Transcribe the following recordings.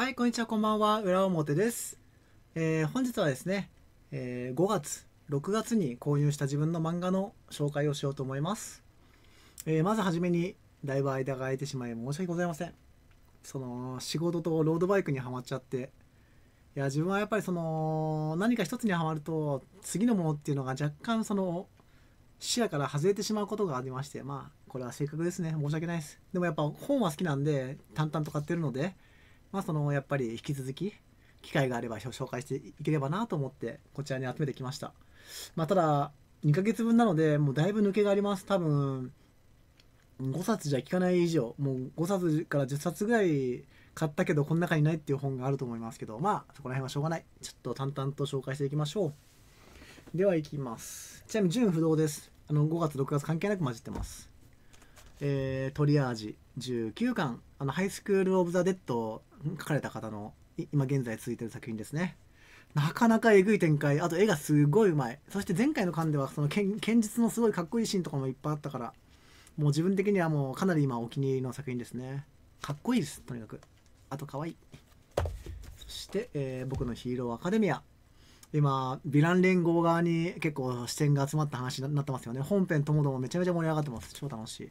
はい、こんにちは、こんばんは。裏表です。えー、本日はですね、えー、5月、6月に購入した自分の漫画の紹介をしようと思います。えー、まずはじめに、だいぶ間が空いてしまい申し訳ございません。その、仕事とロードバイクにはまっちゃって、いや、自分はやっぱりその、何か一つにはまると、次のものっていうのが若干その、視野から外れてしまうことがありまして、まあ、これは正確ですね。申し訳ないです。でもやっぱ本は好きなんで、淡々と買ってるので、まあ、そのやっぱり引き続き機会があれば紹介していければなと思ってこちらに集めてきました、まあ、ただ2ヶ月分なのでもうだいぶ抜けがあります多分5冊じゃ聞かない以上もう5冊から10冊ぐらい買ったけどこの中にないっていう本があると思いますけどまあそこら辺はしょうがないちょっと淡々と紹介していきましょうではいきますちなみに純不動ですあの5月6月関係なく混じってますえー、トリアージ19巻あのハイスクール・オブ・ザ・デッド書かれた方の今現在続いてる作品ですねなかなかえぐい展開あと絵がすごいうまいそして前回の巻ではその剣剣術のすごいかっこいいシーンとかもいっぱいあったからもう自分的にはもうかなり今お気に入りの作品ですねかっこいいですとにかくあとかわいいそして、えー、僕のヒーローアカデミア今ヴィラン連合側に結構視点が集まった話になってますよね本編ともどもめちゃめちゃ盛り上がってます超楽し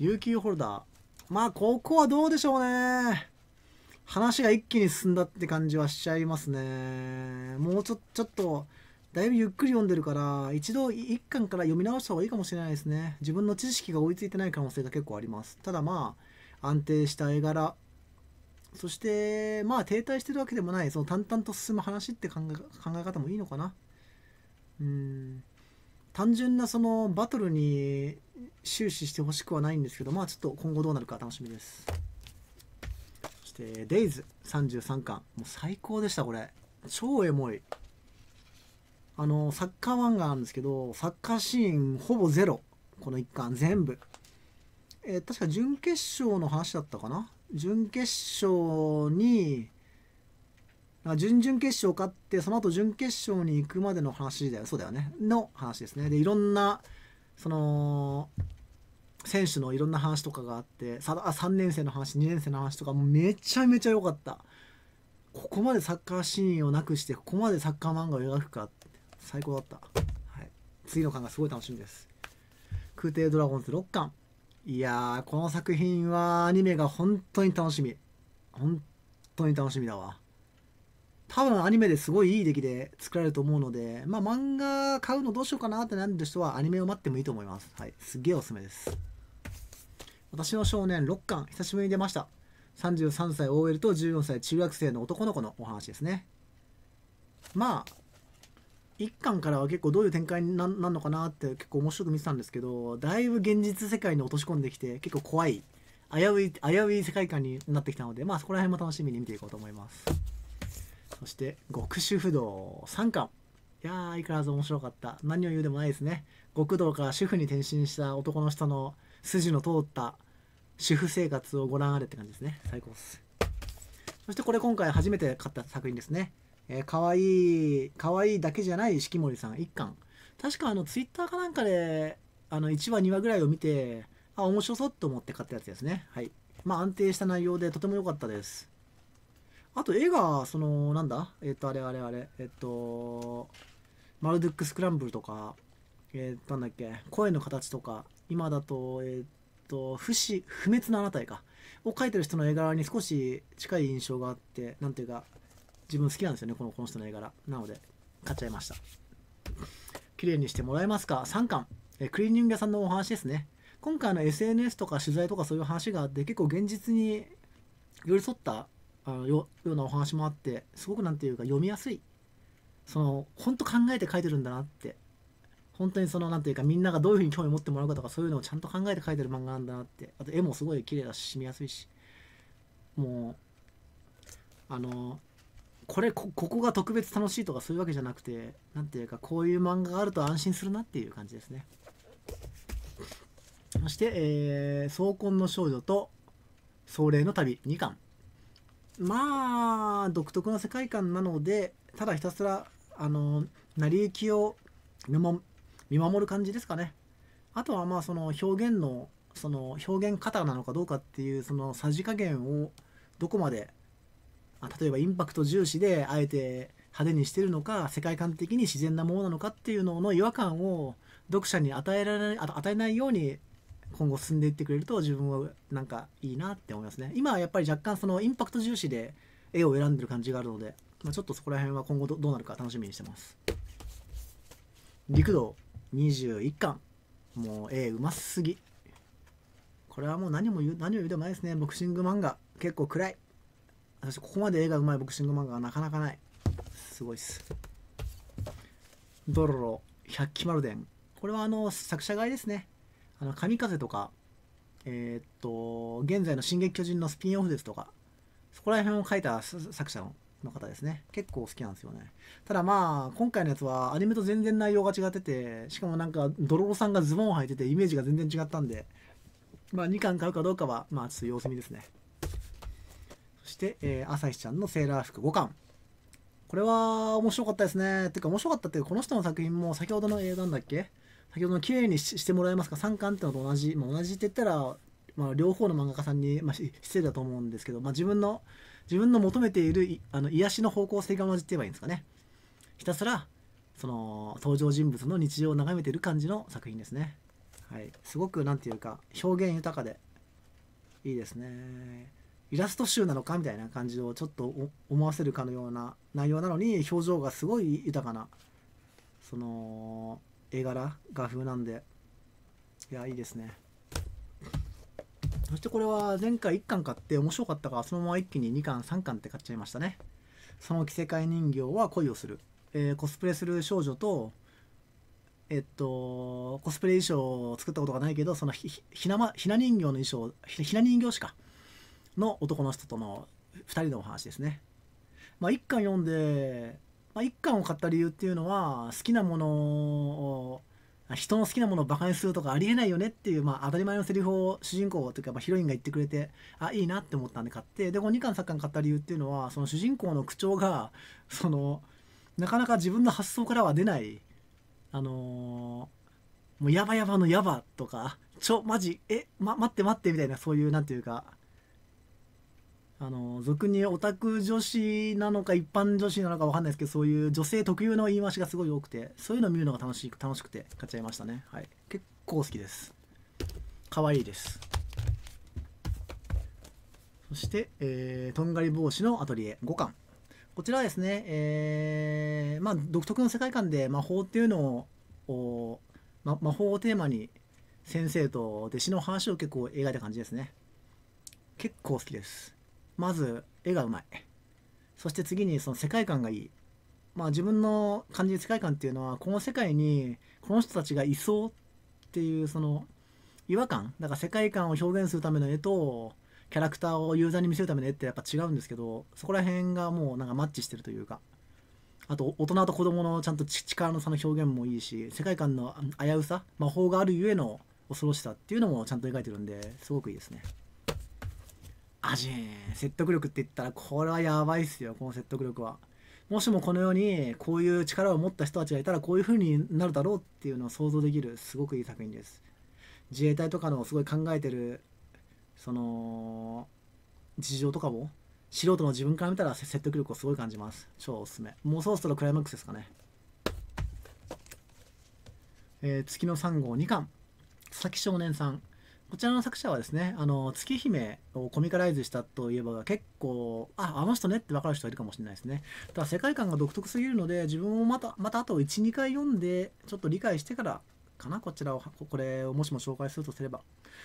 い UQ ホルダーまあ、ここはどうでしょうね。話が一気に進んだって感じはしちゃいますね。もうちょちょっと、だいぶゆっくり読んでるから、一度一巻から読み直した方がいいかもしれないですね。自分の知識が追いついてない可能性が結構あります。ただまあ、安定した絵柄、そしてまあ停滞してるわけでもない、その淡々と進む話って考え考え方もいいのかな。うん単純なそのバトルに終始してほしくはないんですけど、まあちょっと今後どうなるか楽しみです。そして、デイズ33巻。もう最高でした、これ。超エモい。あの、サッカー漫画なんですけど、サッカーシーンほぼゼロ。この1巻全部。えー、確か準決勝の話だったかな準決勝に、準々決勝勝ってその後準決勝に行くまでの話だよそうだよねの話ですねでいろんなその選手のいろんな話とかがあってさあ3年生の話2年生の話とかもうめちゃめちゃ良かったここまでサッカーシーンをなくしてここまでサッカー漫画を描くか最高だった、はい、次の巻がすごい楽しみです空挺ドラゴンズ6巻いやーこの作品はアニメが本当に楽しみ本当に楽しみだわ多分アニメですごいいい出来で作られると思うので、まあ、漫画買うのどうしようかなって悩んでる人はアニメを待ってもいいと思います。はい、すげえおすすめです。私の少年6巻、久しぶりに出ました。33歳 OL と14歳中学生の男の子のお話ですね。まあ、1巻からは結構どういう展開になるのかなって結構面白く見てたんですけど、だいぶ現実世界に落とし込んできて、結構怖い、危うい、危うい世界観になってきたので、まあそこら辺も楽しみに見ていこうと思います。そして極主不動3巻いやー相変わらず面白かった何を言うでもないですね極道から主婦に転身した男の人の筋の通った主婦生活をご覧あれって感じですね最高っすそしてこれ今回初めて買った作品ですねえー、かわいいかわいいだけじゃない式守さん1巻確かあのツイッターかなんかであの1話2話ぐらいを見てあ面白そうと思って買ったやつですねはいまあ安定した内容でとても良かったですあと絵がそのなんだえっ、とあれあれあれえっ、とマルドゥックスクランブルとかえと、なんだっけ声の形とか今だとえっ、と不死不滅のあなたへかを描いてる人の絵柄に少し近い印象があってなんていうか自分好きなんですよねこのこの人の絵柄なので買っちゃいました綺麗にしてもらえますか3巻えクリーニング屋さんのお話ですね今回の SNS とか取材とかそういう話があって結構現実に寄り添ったあのよようなお話もあってすごく何て言うか読みやすいその本当考えて書いてるんだなって本当にその何て言うかみんながどういうふうに興味持ってもらうかとかそういうのをちゃんと考えて書いてる漫画なんだなってあと絵もすごい綺麗だし染みやすいしもうあのこれここが特別楽しいとかそういうわけじゃなくて何て言うかこういう漫画があると安心するなっていう感じですね。そして「えー、創婚の少女」と「壮麗の旅」2巻。まあ独特の世界観なのでただひたすらあの成り行きを見守る感じですかねあとはまあその表現のその表現方なのかどうかっていうそのさじ加減をどこまで例えばインパクト重視であえて派手にしてるのか世界観的に自然なものなのかっていうのの違和感を読者に与えられ与えないように今後進んでいってくれると自分はなんかいいなって思いますね今はやっぱり若干そのインパクト重視で絵を選んでる感じがあるので、まあ、ちょっとそこら辺は今後どうなるか楽しみにしてます陸道21巻もう絵うますぎこれはもう何も言う何を言うでもないですねボクシング漫画結構暗い私ここまで絵がうまいボクシング漫画はなかなかないすごいっすドロロ百鬼丸伝これはあの作者買いですねあの神風とか、えー、っと、現在の進撃巨人のスピンオフですとか、そこら辺を書いた作者のの方ですね。結構好きなんですよね。ただまあ、今回のやつはアニメと全然内容が違ってて、しかもなんか、ドロさんがズボンを履いててイメージが全然違ったんで、まあ2巻買うかどうかは、まあちょっと様子見ですね。そして、えー、朝日ちゃんのセーラー服5巻。これは面白かったですね。てか面白かったっていうか、この人の作品も先ほどの、映画なんだっけ先ほどの綺麗にしてもらえますか3巻ってのと同じ、まあ、同じって言ったら、まあ、両方の漫画家さんに、まあ、失礼だと思うんですけど、まあ、自分の自分の求めているいあの癒しの方向性が混じって言えばいいんですかねひたすらその登場人物の日常を眺めている感じの作品ですね、はい、すごく何て言うか表現豊かでいいですねイラスト集なのかみたいな感じをちょっと思わせるかのような内容なのに表情がすごい豊かなその絵柄画風なんでいやいいですねそしてこれは前回1巻買って面白かったからそのまま一気に2巻3巻って買っちゃいましたねその着せ替え人形は恋をする、えー、コスプレする少女とえっとコスプレ衣装を作ったことがないけどそのひひな、ま、ひな人形の衣装ひひな人形しかの男の人との2人のお話ですねまあ1巻読んでまあ、1巻を買った理由っていうのは好きなものを人の好きなものをバカにするとかありえないよねっていう、まあ、当たり前のセリフを主人公というか、まあ、ヒロインが言ってくれてあいいなって思ったんで買ってでこの2巻3巻買った理由っていうのはその主人公の口調がそのなかなか自分の発想からは出ないあのー、もうやばやばのやばとかちょマジえ、ま、待って待ってみたいなそういうなんていうかあの俗にオタク女子なのか一般女子なのか分かんないですけどそういう女性特有の言い回しがすごい多くてそういうのを見るのが楽し楽しくて買っちゃいましたね、はい、結構好きです可愛いですそして、えー、とんがり帽子のアトリエ5巻こちらはですね、えー、まあ、独特の世界観で魔法っていうのを、ま、魔法をテーマに先生と弟子の話を結構描いた感じですね結構好きですまず絵がうまいそして次にその世界観がいいまあ自分の感じる世界観っていうのはこの世界にこの人たちがいそうっていうその違和感だから世界観を表現するための絵とキャラクターをユーザーに見せるための絵ってやっぱ違うんですけどそこら辺がもうなんかマッチしてるというかあと大人と子供のちゃんと力の差の表現もいいし世界観の危うさ魔法があるゆえの恐ろしさっていうのもちゃんと描いてるんですごくいいですね。アジン説得力って言ったらこれはやばいっすよこの説得力はもしもこの世にこういう力を持った人たちがいたらこういう風になるだろうっていうのを想像できるすごくいい作品です自衛隊とかのすごい考えてるその事情とかも素人の自分から見たら説得力をすごい感じます超おすすめもうそろそろクライマックスですかねえー、月の3号2巻佐々木少年さんこちらの作者はですね、あの、月姫をコミカライズしたといえば結構、あ、あの人ねって分かる人いるかもしれないですね。ただ世界観が独特すぎるので、自分もまた、またあと1、2回読んで、ちょっと理解してからかな、こちらを、これをもしも紹介するとすれば。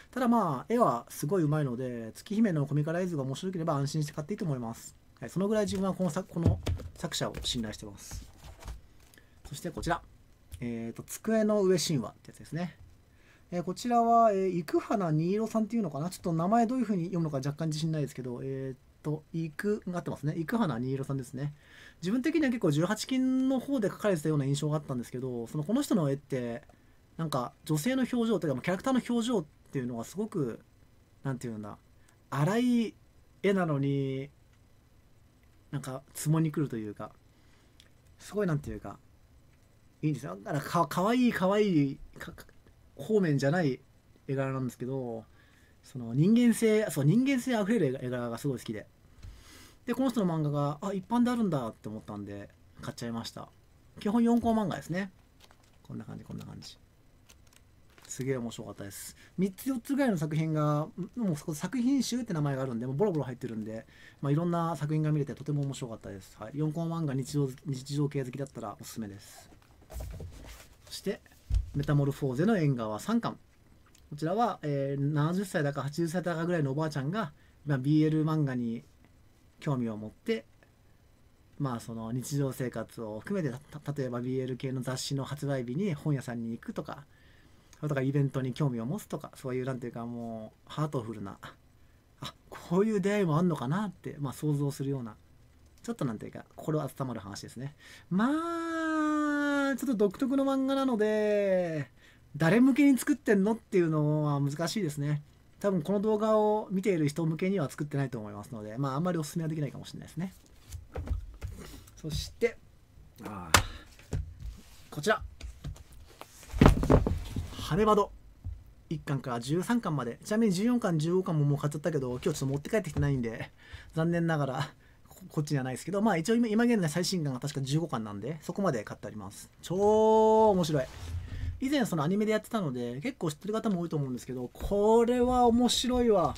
ただまあ、絵はすごい上手いので、月姫のコミカライズが面白ければ安心して買っていいと思います。はい、そのぐらい自分はこの作この作者を信頼してます。そしてこちら。えっ、ー、と、机の上神話ってやつですね。えー、こちらは、えー、生花新色さんっていうのかなちょっと名前どういうふうに読むのか若干自信ないですけど、えー、っと、行く、なってますね。生花新色さんですね。自分的には結構18金の方で書かれてたような印象があったんですけど、そのこの人の絵って、なんか女性の表情というか、キャラクターの表情っていうのはすごく、なんていうんだ、荒い絵なのに、なんか、つもに来るというか、すごいなんていうか、いいんですよ。だからか、かわいい、かわいい、か方面じゃない絵柄なんですけどその人間性そう人間性あふれる絵柄がすごい好きででこの人の漫画があ一般であるんだって思ったんで買っちゃいました基本4コマ漫画ですねこんな感じこんな感じすげえ面白かったです3つ4つぐらいの作品がもう作品集って名前があるんでもうボロボロ入ってるんで、まあ、いろんな作品が見れてとても面白かったです、はい、4コマ漫画日常日常系好きだったらおすすめですそしてメタモルフォーゼの縁側3巻。こちらは、えー、70歳だか80歳だかぐらいのおばあちゃんが、まあ、BL 漫画に興味を持って、まあ、その日常生活を含めて例えば BL 系の雑誌の発売日に本屋さんに行くとかそれとかイベントに興味を持つとかそういうなんていうかもうハートフルなあこういう出会いもあんのかなって、まあ、想像するようなちょっとなんていうか心温まる話ですね。まあちょっと独特の漫画なので誰向けに作ってんのっていうのは難しいですね多分この動画を見ている人向けには作ってないと思いますのでまああんまりおすすめはできないかもしれないですねそしてあこちら「羽レバド」1巻から13巻までちなみに14巻15巻ももう買っちゃったけど今日ちょっと持って帰ってきてないんで残念ながらこっちじゃないですけど、まあ一応今今現在最新巻が確か15巻なんで、そこまで買ってあります。超面白い。以前そのアニメでやってたので、結構知ってる方も多いと思うんですけど、これは面白いわ。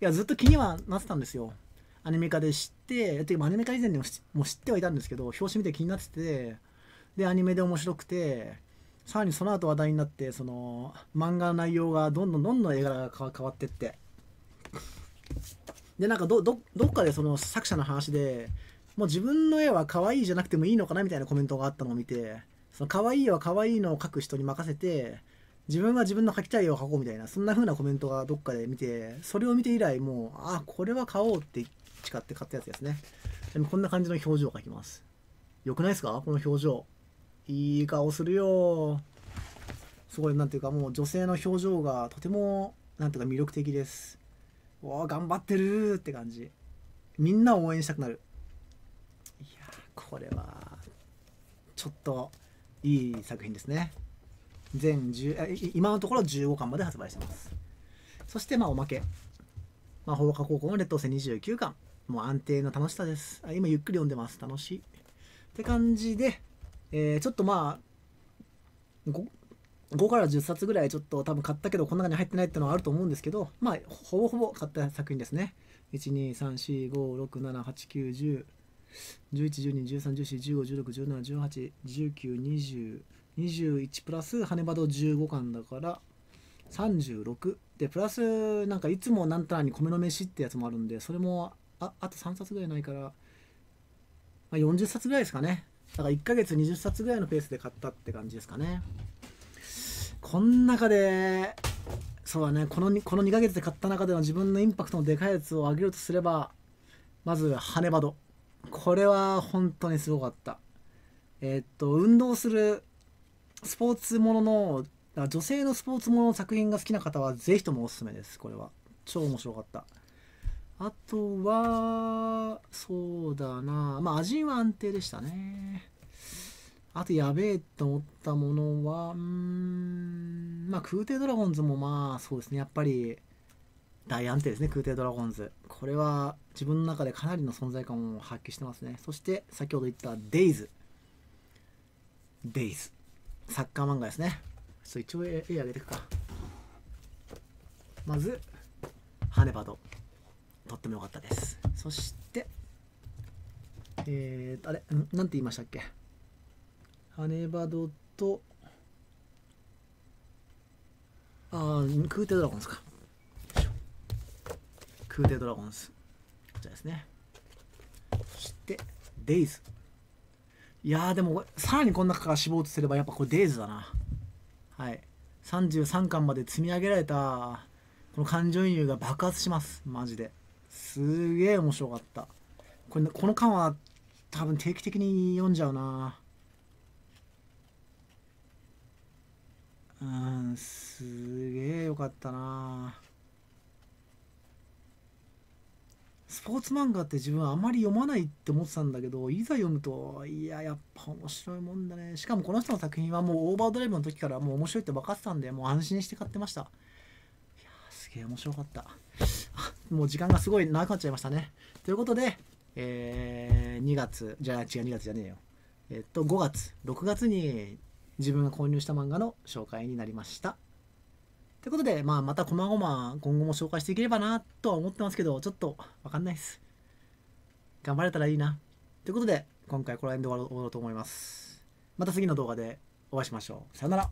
いや、ずっと気にはなってたんですよ。アニメ化で知って、てかアニメ化以前でもも知ってはいたんですけど、表紙見て気になってて、で、アニメで面白くて、さらにその後話題になって、その漫画の内容がどんどんどんどん絵柄が変わってって。でなんかどどどっかでその作者の話でもう自分の絵は可愛いじゃなくてもいいのかなみたいなコメントがあったのを見てその可愛いは可愛いのを描く人に任せて自分は自分の描きたい絵を描こうみたいなそんな風なコメントがどっかで見てそれを見て以来もうあこれは買おうって誓って買ったやつですねでもこんな感じの表情を描きますよくないですかこの表情いい顔するよすごいなんていうかもう女性の表情がとてもなんていうか魅力的ですおお頑張ってるって感じみんな応援したくなるいやこれはちょっといい作品ですね全10今のところ15巻まで発売してますそしてまあおまけ、まあ、放課高校の劣等生29巻もう安定の楽しさですあ今ゆっくり読んでます楽しいって感じで、えー、ちょっとまあ5から10冊ぐらいちょっと多分買ったけどこの中に入ってないってのはあると思うんですけどまあほぼほぼ買った作品ですね12345678910 1112131415161718192021プラス羽バド15巻だから36でプラスなんかいつもなんたらに米の飯ってやつもあるんでそれもああと3冊ぐらいないから、まあ、40冊ぐらいですかねだから1ヶ月20冊ぐらいのペースで買ったって感じですかねこの中でそうだねこのこの2ヶ月で買った中での自分のインパクトのでかいやつを上げるとすればまず羽バドこれは本当にすごかったえー、っと運動するスポーツものの女性のスポーツものの作品が好きな方は是非ともおすすめですこれは超面白かったあとはそうだなまあ味は安定でしたねあとやべえと思ったものは、うん、まあ空挺ドラゴンズもまあそうですね、やっぱり大安定ですね、空挺ドラゴンズ。これは自分の中でかなりの存在感を発揮してますね。そして先ほど言ったデイズ。デイズ。サッカー漫画ですね。ちょっと一応絵上げていくか。まず、ハネバド。とっても良かったです。そして、えー、あれ、なんて言いましたっけ羽バドとあ空挺ドラゴンズか空挺ドラゴンズこちらですねそしてデイズいやでもさらにこの中から絞うとすればやっぱこれデイズだなはい33巻まで積み上げられたこの感情移入が爆発しますマジですげえ面白かったこれこの巻は多分定期的に読んじゃうなうんすげえよかったなスポーツ漫画って自分はあまり読まないって思ってたんだけどいざ読むといややっぱ面白いもんだねしかもこの人の作品はもうオーバードライブの時からもう面白いって分かってたんでもう安心して買ってましたいやすげえ面白かったもう時間がすごい長くなっちゃいましたねということで、えー、2月じゃあ違う2月じゃねえよえっと5月6月に自分が購入した漫画の紹介になりました。ということで、まあ、また細々今後も紹介していければなとは思ってますけど、ちょっとわかんないです。頑張れたらいいな。ということで、今回この辺で終わろうと思います。また次の動画でお会いしましょう。さよなら。